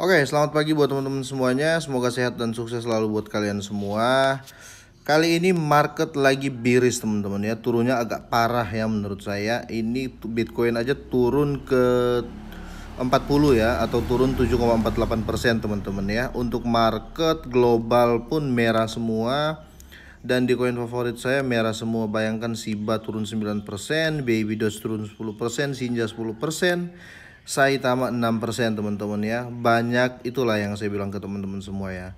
Oke, selamat pagi buat teman-teman semuanya. Semoga sehat dan sukses selalu buat kalian semua. Kali ini market lagi biris teman-teman ya. Turunnya agak parah ya menurut saya. Ini Bitcoin aja turun ke 40 ya atau turun 7,48% teman-teman ya. Untuk market global pun merah semua dan di koin favorit saya merah semua bayangkan Shiba turun 9% Baby Doge turun 10% Sinja 10% Saitama 6% teman-teman ya. Banyak itulah yang saya bilang ke teman-teman semua ya.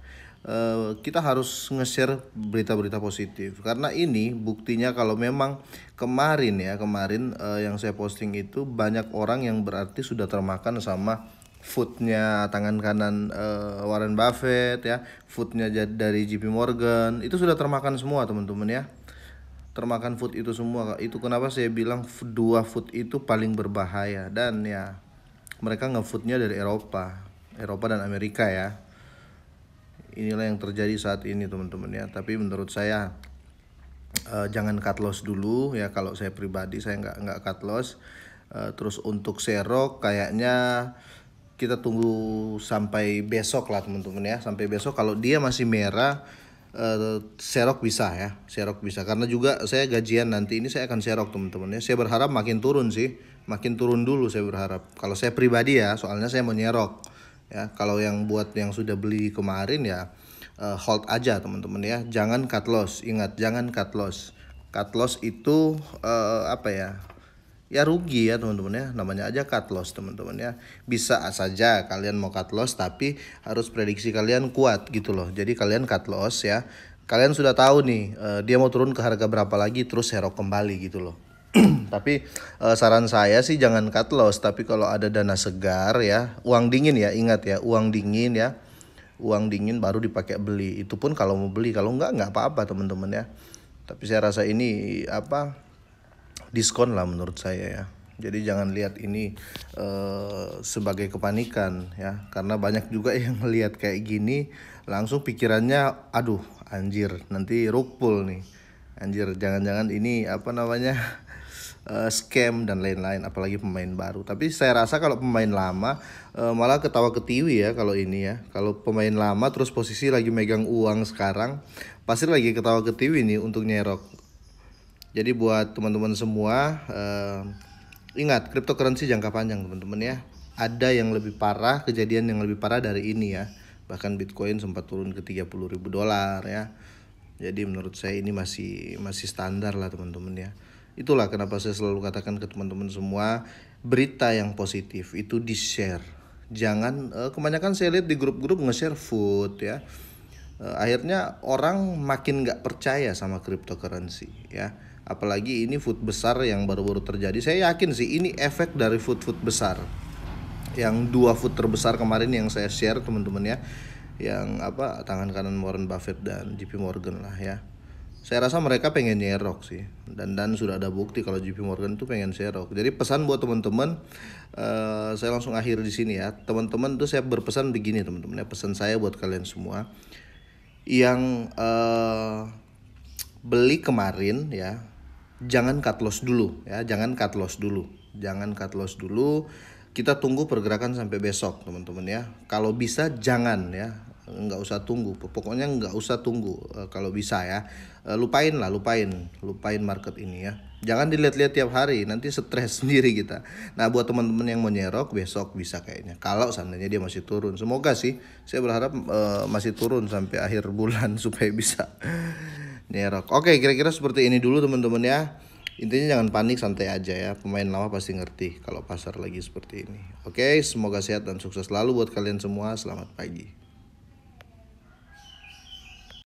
e, kita harus nge-share berita-berita positif karena ini buktinya kalau memang kemarin ya kemarin e, yang saya posting itu banyak orang yang berarti sudah termakan sama foodnya tangan kanan e, Warren Buffett ya foodnya dari JP Morgan itu sudah termakan semua teman-teman ya termakan food itu semua itu kenapa saya bilang dua food itu paling berbahaya dan ya mereka ngefoodnya dari Eropa Eropa dan Amerika ya inilah yang terjadi saat ini teman-teman ya tapi menurut saya uh, jangan cut loss dulu ya kalau saya pribadi saya nggak nggak cut loss uh, terus untuk serok kayaknya kita tunggu sampai besok lah teman-teman ya sampai besok kalau dia masih merah uh, eh, serok bisa ya serok bisa karena juga saya gajian nanti ini saya akan serok teman-teman ya saya berharap makin turun sih makin turun dulu saya berharap kalau saya pribadi ya soalnya saya mau nyerok ya kalau yang buat yang sudah beli kemarin ya uh, hold aja teman-teman ya jangan cut loss ingat jangan cut loss cut loss itu uh, apa ya ya rugi ya teman-teman ya namanya aja cut loss teman-teman ya bisa saja kalian mau cut loss tapi harus prediksi kalian kuat gitu loh jadi kalian cut loss ya kalian sudah tahu nih uh, dia mau turun ke harga berapa lagi terus hero kembali gitu loh tapi uh, saran saya sih jangan cut loss tapi kalau ada dana segar ya uang dingin ya ingat ya uang dingin ya uang dingin baru dipakai beli itu pun kalau mau beli kalau enggak enggak apa-apa teman-teman ya tapi saya rasa ini apa diskon lah menurut saya ya. Jadi jangan lihat ini uh, sebagai kepanikan ya, karena banyak juga yang melihat kayak gini langsung pikirannya, aduh anjir nanti rukpul nih, anjir jangan-jangan ini apa namanya uh, scam dan lain-lain, apalagi pemain baru. Tapi saya rasa kalau pemain lama uh, malah ketawa ketiwi ya kalau ini ya, kalau pemain lama terus posisi lagi megang uang sekarang pasti lagi ketawa ketiwi nih untuk nyerok jadi buat teman-teman semua eh, ingat cryptocurrency jangka panjang teman-teman ya. Ada yang lebih parah, kejadian yang lebih parah dari ini ya. Bahkan Bitcoin sempat turun ke 30 ribu dolar ya. Jadi menurut saya ini masih masih standar lah teman-teman ya. Itulah kenapa saya selalu katakan ke teman-teman semua berita yang positif itu di share. Jangan eh, kebanyakan saya lihat di grup-grup nge-share food ya Eh, akhirnya orang makin nggak percaya sama cryptocurrency ya apalagi ini food besar yang baru-baru terjadi saya yakin sih ini efek dari food food besar yang dua food terbesar kemarin yang saya share teman-teman ya yang apa tangan kanan Warren Buffett dan JP Morgan lah ya saya rasa mereka pengen nyerok sih dan dan sudah ada bukti kalau JP Morgan tuh pengen nyerok jadi pesan buat teman-teman uh, saya langsung akhir di sini ya teman-teman tuh saya berpesan begini teman-teman ya pesan saya buat kalian semua yang uh, beli kemarin ya jangan cut loss dulu ya jangan cut loss dulu jangan cut loss dulu kita tunggu pergerakan sampai besok teman-teman ya kalau bisa jangan ya nggak usah tunggu pokoknya nggak usah tunggu uh, kalau bisa ya uh, lupain lah lupain lupain market ini ya Jangan dilihat-lihat tiap hari, nanti stres sendiri kita. Nah, buat teman-teman yang mau nyerok besok bisa kayaknya. Kalau seandainya dia masih turun, semoga sih. Saya berharap uh, masih turun sampai akhir bulan supaya bisa nyerok. Oke, kira-kira seperti ini dulu teman-teman ya. Intinya jangan panik, santai aja ya. Pemain lama pasti ngerti kalau pasar lagi seperti ini. Oke, semoga sehat dan sukses selalu buat kalian semua. Selamat pagi.